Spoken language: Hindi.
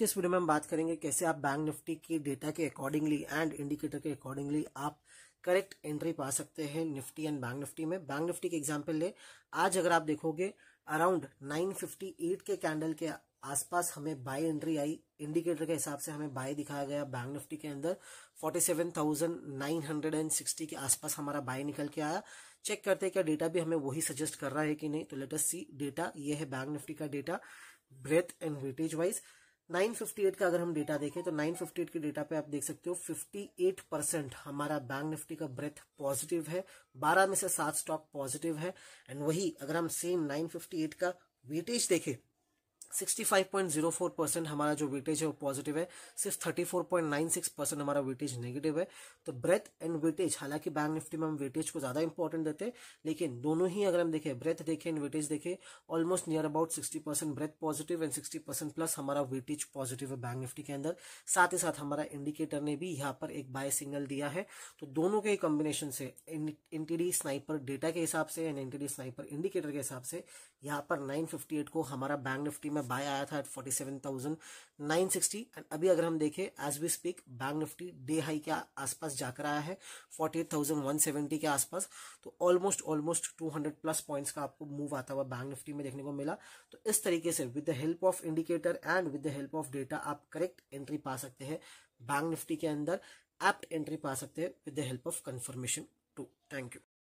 इस वीडियो में हम बात करेंगे कैसे आप बैंक निफ्टी की डेटा के अकॉर्डिंगली एंड इंडिकेटर के अकॉर्डिंगली आप करेक्ट एंट्री पा सकते हैं निफ्टी एंड बैंक निफ्टी में बैंक निफ्टी के एग्जाम्पल ले आज अगर आप देखोगे अराउंड 958 के कैंडल के आसपास हमें बाय एंट्री आई इंडिकेटर के हिसाब से हमें बाय दिखाया गया बैंक निफ्टी के अंदर 47,960 के आसपास हमारा बाय निकल के आया चेक करते हैं क्या डेटा भी हमें वही सजेस्ट कर रहा है कि नहीं तो लेटेस्ट सी डेटा ये है बैंक निफ्टी का data breadth and weightage wise 958 का अगर हम डेटा देखें तो 958 के डेटा पे आप देख सकते हो 58 परसेंट हमारा बैंक निफ्टी का ब्रेथ पॉजिटिव है 12 में से सात स्टॉक पॉजिटिव है एंड वही अगर हम सेम 958 का वेटेज देखें 65.04 परसेंट हमारा जो वेटेज है वो पॉजिटिव है सिर्फ 34.96 परसेंट हमारा वेटेज नेगेटिव है तो ब्रेथ एंड वेटेज हालांकि बैंक निफ्टी में हम वेटेज को ज्यादा इंपॉर्टेंट देते हैं लेकिन दोनों ही अगर हम देखें ब्रेथ देखें एंड वेटेज देखें almost near about 60 percent breadth positive and sixty percent plus हमारा वेटेज पॉजिटिव है बैंक निफ्टी के अंदर साथ ही साथ हमारा इंडिकेटर ने भी यहाँ पर एक बाय सिग्नल दिया है तो दोनों के कॉम्बिनेशन से एनटीडी स्नाइपर डेटा के हिसाब से एंड एनटीडी स्नाइपर इंडिकेटर के हिसाब से यहाँ पर नाइन को हमारा बैंक निफ्टी में में बाय आया था eight forty seven thousand nine sixty and अभी अगर हम देखें as we speak bank Nifty day high के आसपास जाकर आया है forty eight thousand one seventy के आसपास तो almost almost two hundred plus points का आपको मूव आता हुआ बैंक निफ्टी में देखने को मिला तो इस तरीके से with the help of indicator and with the help of data आप करेक्ट एंट्री पा सकते हैं बैंक निफ्टी के अंदर एप्ट एंट्री पा सकते हैं with the help of confirmation too thank you